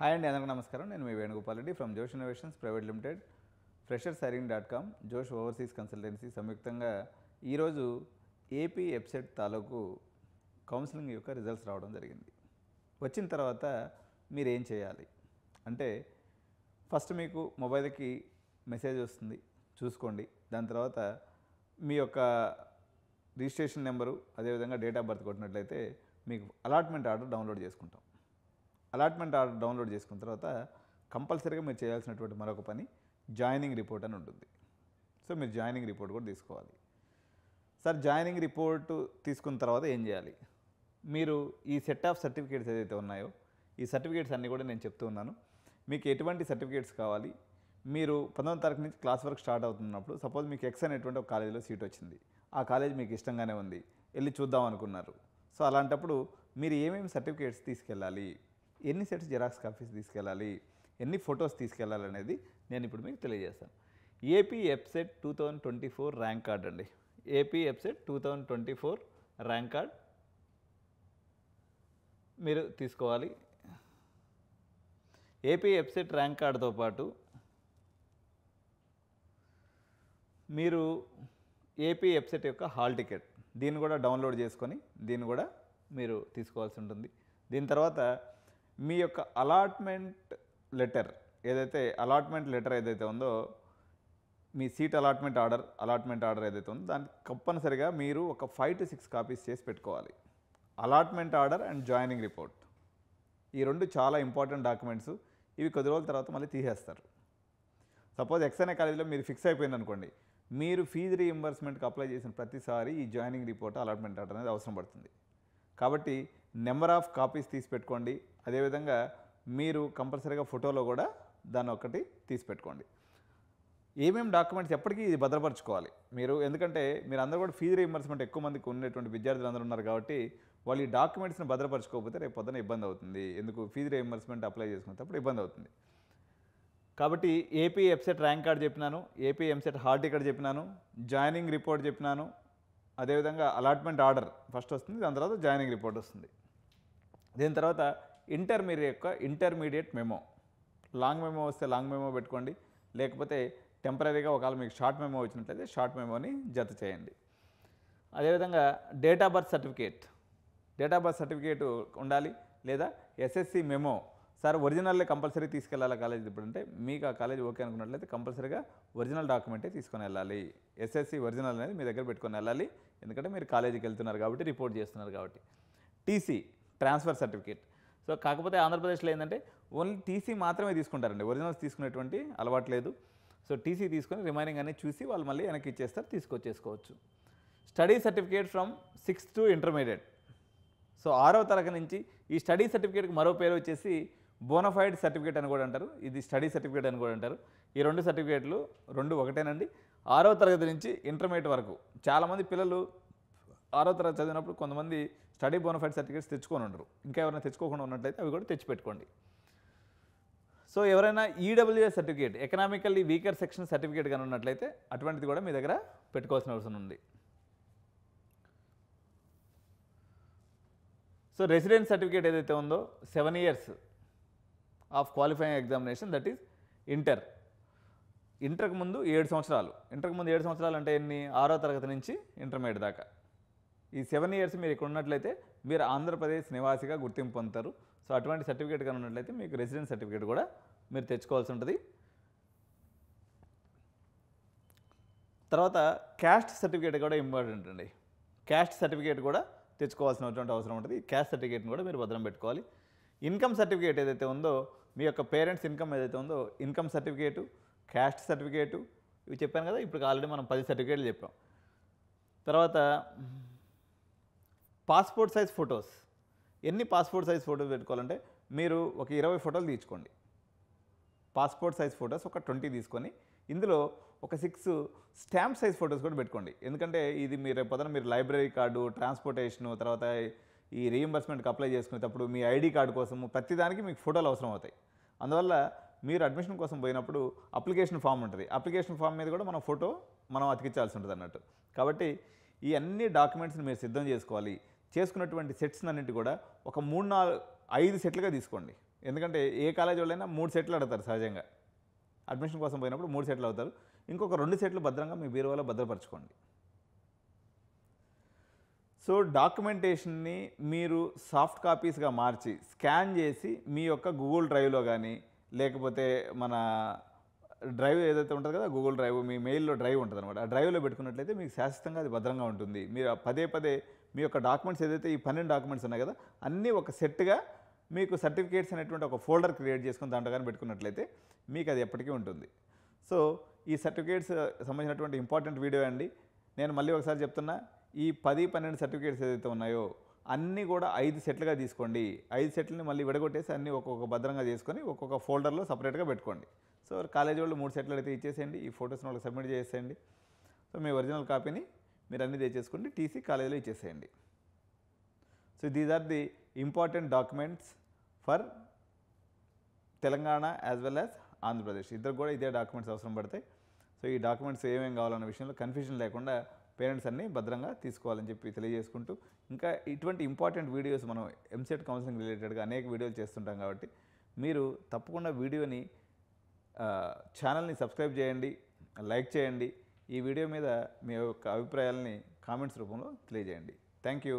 hi అండి అందరికీ నమస్కారం నేను మీ Venugopal Reddy from Josh innovations private limited fresher hiring dot com Josh overseas consultancy సంయుక్తంగా ఈరోజు ఏపీ వెబ్సైట్ తాలూకు కౌన్సిలింగ్ యొక్క రిజల్ట్స్ రావడం జరిగింది వచ్చిన తర్వాత మీరు ఏం చేయాలి అంటే ఫస్ట్ మీకు మొబైల్కి మెసేజ్ వస్తుంది చూసుకోండి దాని తర్వాత మీ యొక్క రిజిస్ట్రేషన్ నెంబరు అదేవిధంగా డేట్ ఆఫ్ బర్త్ కొట్టినట్లయితే మీకు అలాట్మెంట్ ఆర్డర్ డౌన్లోడ్ చేసుకుంటాం అలాట్మెంట్ ఆర్డర్ డౌన్లోడ్ చేసుకున్న తర్వాత కంపల్సరీగా మీరు చేయాల్సినటువంటి మరొక పని జాయినింగ్ రిపోర్ట్ అని ఉంటుంది సో మీరు జాయినింగ్ రిపోర్ట్ కూడా తీసుకోవాలి సార్ జాయినింగ్ రిపోర్ట్ తీసుకున్న తర్వాత ఏం చేయాలి మీరు ఈ సెట్ ఆఫ్ సర్టిఫికేట్స్ ఏదైతే ఉన్నాయో ఈ సర్టిఫికేట్స్ అన్నీ కూడా నేను చెప్తూ ఉన్నాను మీకు ఎటువంటి సర్టిఫికేట్స్ కావాలి మీరు పంతొమ్మిది తారీఖు నుంచి క్లాస్ వర్క్ స్టార్ట్ అవుతున్నప్పుడు సపోజ్ మీకు ఎక్స్ అనేటువంటి ఒక కాలేజీలో సీట్ వచ్చింది ఆ కాలేజ్ మీకు ఇష్టంగానే ఉంది వెళ్ళి చూద్దాం అనుకున్నారు సో అలాంటప్పుడు మీరు ఏమేమి సర్టిఫికేట్స్ తీసుకెళ్ళాలి ఎన్ని సెట్స్ జిరాక్స్ కాపీస్ తీసుకెళ్ళాలి ఎన్ని ఫొటోస్ తీసుకెళ్ళాలి అనేది నేను ఇప్పుడు మీకు తెలియజేస్తాను AP EAPCET two thousand twenty four rank card అండి AP EAPCET two thousand twenty four rank card మీరు తీసుకోవాలి ఏపీ వెబ్సైట్ ర్యాంక్ కార్డుతో పాటు మీరు ఏపీ వెబ్సైట్ యొక్క హాల్ టికెట్ దీన్ని కూడా డౌన్లోడ్ చేసుకొని దీన్ని కూడా మీరు తీసుకోవాల్సి ఉంటుంది దీని తర్వాత మీ యొక్క అలాట్మెంట్ లెటర్ ఏదైతే అలాట్మెంట్ లెటర్ ఏదైతే ఉందో మీ seat allotment order allotment order ఏదైతే ఉందో దానికి తప్పనిసరిగా మీరు ఒక ఫైవ్ టు సిక్స్ కాపీస్ చేసి పెట్టుకోవాలి allotment order and joining report ఈ రెండు చాలా ఇంపార్టెంట్ డాక్యుమెంట్స్ ఇవి కొద్ది రోజుల తర్వాత మళ్ళీ తీసేస్తారు సపోజ్ ఎక్స్ఎన్ఏ కాలేజీలో మీరు ఫిక్స్ అయిపోయింది అనుకోండి మీరు ఫీజు రీఎంబర్స్మెంట్కి అప్లై చేసిన ప్రతిసారి ఈ జాయినింగ్ రిపోర్ట్ అలాట్మెంట్ ఆర్డర్ అనేది అవసరం పడుతుంది కాబట్టి నెంబర్ ఆఫ్ కాపీస్ తీసి పెట్టుకోండి అదేవిధంగా మీరు కంపల్సరీగా ఫోటోలో కూడా దాన్ని ఒకటి తీసి పెట్టుకోండి ఏమేమి డాక్యుమెంట్స్ ఎప్పటికీ ఇది భద్రపరచుకోవాలి మీరు ఎందుకంటే మీరు అందరూ కూడా ఫీజు రీఎంబర్స్మెంట్ ఎక్కువ మందికి ఉండేటువంటి విద్యార్థులు అందరూ ఉన్నారు కాబట్టి వాళ్ళు ఈ డాక్యుమెంట్స్ని భద్రపరచుకోకపోతే రేపు పొద్దున ఇబ్బంది అవుతుంది ఎందుకు ఫీజు రీఎంబర్స్మెంట్ అప్లై చేసుకునేటప్పుడు ఇబ్బంది అవుతుంది కాబట్టి ఏపీ ఎఫ్సెట్ ర్యాంక్ కార్డు చెప్పినాను ఏపీ ఎంసెట్ హార్డ్ టికెట్ చెప్పినాను జాయినింగ్ రిపోర్ట్ చెప్పినాను అదేవిధంగా అలాట్మెంట్ ఆర్డర్ ఫస్ట్ వస్తుంది దాని తర్వాత జాయినింగ్ రిపోర్ట్ వస్తుంది దీని తర్వాత ఇంటర్మీడియట్ యొక్క ఇంటర్మీడియట్ మెమో లాంగ్ మెమో వస్తే లాంగ్ మెమో పెట్టుకోండి లేకపోతే టెంపరీగా ఒకవేళ మీకు షార్ట్ మెమో వచ్చినట్లయితే షార్ట్ మెమోని జత చేయండి అదేవిధంగా date of birth certificate date of birth certificate ఉండాలి లేదా ఎస్ఎస్సి మెమో సార్ ఒరిజినల్లే కంపల్సరీ తీసుకెళ్ళాలి కాలేజ్ అంటే మీకు ఆ కాలేజ్ ఓకే అనుకున్నట్లయితే కంపల్సరీగా ఒరిజినల్ డాక్యుమెంటే తీసుకొని వెళ్ళాలి ఎస్ఎస్సి ఒరిజినల్ అనేది మీ దగ్గర పెట్టుకొని వెళ్ళాలి ఎందుకంటే మీరు కాలేజీకి వెళ్తున్నారు కాబట్టి రిపోర్ట్ చేస్తున్నారు కాబట్టి టీసీ ట్రాన్స్ఫర్ సర్టిఫికేట్ సో కాకపోతే ఆంధ్రప్రదేశ్లో ఏంటంటే ఓన్లీ టీసీ మాత్రమే తీసుకుంటారండి ఒరిజినల్స్ తీసుకునేటువంటి అలవాటు లేదు సో టీసీ తీసుకొని రిమైనింగ్ అనేది చూసి వాళ్ళు మళ్ళీ వెనక్కి ఇచ్చేస్తారు తీసుకొచ్చేసుకోవచ్చు study certificate from sixth to intermediate so ఆరవ తరగతి నుంచి ఈ స్టడీ సర్టిఫికేట్కి మరో పేరు వచ్చేసి బోనఫైడ్ సర్టిఫికేట్ అని కూడా అంటారు ఇది స్టడీ సర్టిఫికేట్ అని కూడా అంటారు ఈ రెండు సర్టిఫికేట్లు రెండు ఒకటేనండి ఆరవ తరగతి నుంచి ఇంటర్మీడియట్ వరకు చాలామంది పిల్లలు ఆరో తరగతి చదివినప్పుడు కొంతమంది స్టడీ బోనఫైడ్ సర్టిఫికేట్స్ తెచ్చుకొని ఉండరు ఇంకా ఎవరైనా తెచ్చుకోకుండా ఉన్నట్లయితే అవి కూడా తెచ్చిపెట్టుకోండి సో ఎవరైనా EWA certificate economically weaker section certificate కానీ ఉన్నట్లయితే అటువంటిది కూడా మీ దగ్గర పెట్టుకోవాల్సిన అవసరం ఉంది సో రెసిడెంట్ సర్టిఫికేట్ ఏదైతే ఉందో seven years of qualifying examination that is inter ఇంటర్కు ముందు ఏడు సంవత్సరాలు ఇంటర్కు ముందు ఏడు సంవత్సరాలు అంటే ఎన్ని ఆరో తరగతి నుంచి ఇంటర్మీడియట్ దాకా ఈ సెవెన్ ఇయర్స్ మీరు ఇక్కడ ఉన్నట్లయితే మీరు ఆంధ్రప్రదేశ్ నివాసిగా గుర్తింపు పొందుతారు సో అటువంటి సర్టిఫికేట్ కనున్నట్లయితే మీకు రెసిడెన్స్ సర్టిఫికేట్ కూడా మీరు తెచ్చుకోవాల్సి ఉంటుంది తర్వాత క్యాస్ట్ సర్టిఫికేట్ కూడా ఇంపార్టెంట్ అండి క్యాస్ట్ సర్టిఫికేట్ కూడా తెచ్చుకోవాల్సినటువంటి అవసరం ఉంటుంది క్యాస్ట్ సర్టిఫికేట్ని కూడా మీరు భద్రం పెట్టుకోవాలి ఇన్కమ్ సర్టిఫికేట్ ఏదైతే ఉందో మీ యొక్క పేరెంట్స్ ఇన్కమ్ ఏదైతే ఉందో ఇన్కమ్ సర్టిఫికేటు క్యాస్ట్ సర్టిఫికేటు ఇవి చెప్పాను కదా ఇప్పుడు ఆల్రెడీ మనం పది సర్టిఫికేట్లు చెప్పాం తర్వాత పాస్పోర్ట్ సైజ్ ఫొటోస్ ఎన్ని పాస్పోర్ట్ సైజ్ ఫొటోస్ పెట్టుకోవాలంటే మీరు ఒక ఇరవై ఫోటోలు తీసుకోండి పాస్పోర్ట్ సైజ్ ఫొటోస్ ఒక ట్వంటీ తీసుకొని ఇందులో ఒక సిక్స్ స్టాంప్ సైజ్ ఫొటోస్ కూడా పెట్టుకోండి ఎందుకంటే ఇది మీరు పొద్దున మీరు లైబ్రరీ కార్డు ట్రాన్స్పోర్టేషను తర్వాత ఈ రీఎంబర్స్మెంట్కి అప్లై చేసుకునేటప్పుడు మీ ఐడి కార్డు కోసం ప్రతిదానికి మీకు ఫోటోలు అవసరం అవుతాయి అందువల్ల మీరు అడ్మిషన్ కోసం పోయినప్పుడు అప్లికేషన్ ఫామ్ ఉంటుంది అప్లికేషన్ ఫామ్ మీద కూడా మనం ఫోటో మనం అతికించాల్సి ఉంటుంది అన్నట్టు కాబట్టి ఈ అన్ని డాక్యుమెంట్స్ని మీరు సిద్ధం చేసుకోవాలి చేసుకున్నటువంటి సెట్స్ అన్నింటి కూడా ఒక మూడు నాలుగు ఐదు సెట్లుగా తీసుకోండి ఎందుకంటే ఏ కాలేజీ వాళ్ళైనా మూడు సెట్లు అడతారు సహజంగా అడ్మిషన్ కోసం పోయినప్పుడు మూడు సెట్లు అవుతారు ఇంకొక రెండు సెట్లు భద్రంగా మీ బీరువాలో భద్రపరచుకోండి సో డాక్యుమెంటేషన్ని మీరు సాఫ్ట్ కాపీస్గా మార్చి స్కాన్ చేసి మీ యొక్క గూగుల్ డ్రైవ్లో కానీ లేకపోతే మన డ్రైవ్ ఏదైతే ఉంటుంది కదా గూగుల్ డ్రైవ్ మీ మెయిల్లో డ్రైవ్ ఉంటుంది అనమాట ఆ డ్రైవ్లో పెట్టుకున్నట్లయితే మీకు శాశ్వతంగా అది భద్రంగా ఉంటుంది మీరు పదే పదే మీ యొక్క డాక్యుమెంట్స్ ఏదైతే ఈ పన్నెండు డాక్యుమెంట్స్ ఉన్నాయి కదా అన్నీ ఒక సెట్గా మీకు సర్టిఫికేట్స్ అనేటువంటి ఒక ఫోల్డర్ క్రియేట్ చేసుకుని దాంట్లో కానీ పెట్టుకున్నట్లయితే మీకు అది ఎప్పటికీ ఉంటుంది సో ఈ సర్టిఫికేట్స్ సంబంధించినటువంటి ఇంపార్టెంట్ వీడియో అండి నేను మళ్ళీ ఒకసారి చెప్తున్నా ఈ పది పన్నెండు సర్టిఫికేట్స్ ఏదైతే ఉన్నాయో అన్నీ కూడా ఐదు సెట్లుగా తీసుకోండి ఐదు సెట్లని మళ్ళీ విడగొట్టేసి అన్నీ ఒక్కొక్క భద్రంగా చేసుకొని ఒక్కొక్క ఫోల్డర్లో సపరేట్గా పెట్టుకోండి సో కాలేజీ వాళ్ళు మూడు సెట్లు అయితే ఇచ్చేసేయండి ఈ ఫొటోస్ని వాళ్ళకి సబ్మిట్ చేసేయండి సో మీ ఒరిజినల్ కాపీని మీరు అన్నీ తెచ్చేసుకోండి టీసీ కాలేజీలో ఇచ్చేసేయండి so these are the important documents for Telangana as well as Andhra Pradesh ఇద్దరు కూడా ఇదే డాక్యుమెంట్స్ అవసరం పడతాయి సో ఈ డాక్యుమెంట్స్ ఏమేమి కావాలన్న విషయంలో కన్ఫ్యూజన్ లేకుండా పేరెంట్స్ అన్నీ భద్రంగా తీసుకోవాలని చెప్పి తెలియజేసుకుంటూ ఇంకా ఇటువంటి ఇంపార్టెంట్ వీడియోస్ మనం ఎంసెట్ కౌన్సిలింగ్ రిలేటెడ్గా అనేక వీడియోలు చేస్తుంటాం కాబట్టి మీరు తప్పకుండా వీడియోని ఛానల్ని సబ్స్క్రైబ్ చేయండి లైక్ చేయండి ఈ వీడియో మీద మీ యొక్క అభిప్రాయాలని కామెంట్స్ రూపంలో తెలియజేయండి థ్యాంక్ యూ